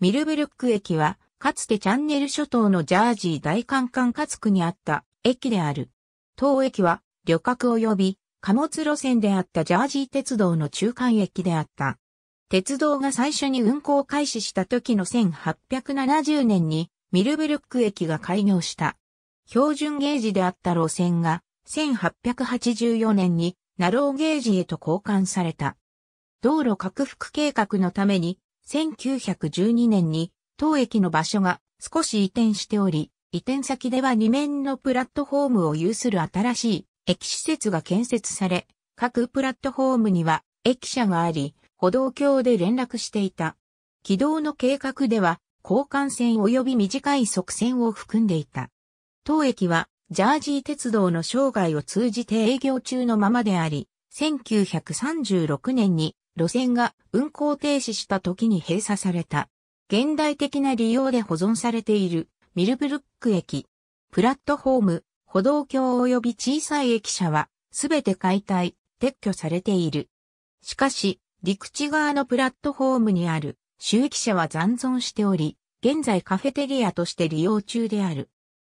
ミルブルック駅は、かつてチャンネル諸島のジャージー大カ管カツ区にあった駅である。当駅は、旅客及び貨物路線であったジャージー鉄道の中間駅であった。鉄道が最初に運行開始した時の1870年にミルブルック駅が開業した。標準ゲージであった路線が1884年にナローゲージへと交換された。道路拡幅計画のために1912年に当駅の場所が少し移転しており、移転先では2面のプラットフォームを有する新しい駅施設が建設され、各プラットフォームには駅舎があり、歩道橋で連絡していた。軌道の計画では、交換線及び短い側線を含んでいた。当駅は、ジャージー鉄道の生涯を通じて営業中のままであり、1936年に路線が運行停止した時に閉鎖された。現代的な利用で保存されているミルブルック駅。プラットフォーム、歩道橋及び小さい駅舎はすべて解体、撤去されている。しかし、陸地側のプラットフォームにある収益者は残存しており、現在カフェテリアとして利用中である。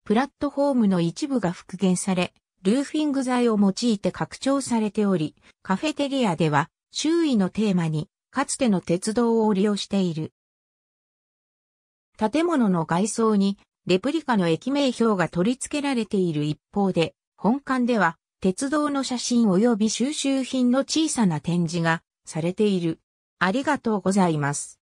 プラットフォームの一部が復元され、ルーフィング材を用いて拡張されており、カフェテリアでは周囲のテーマに、かつての鉄道を利用している。建物の外装に、レプリカの駅名標が取り付けられている一方で、本館では、鉄道の写真及び収集品の小さな展示がされている。ありがとうございます。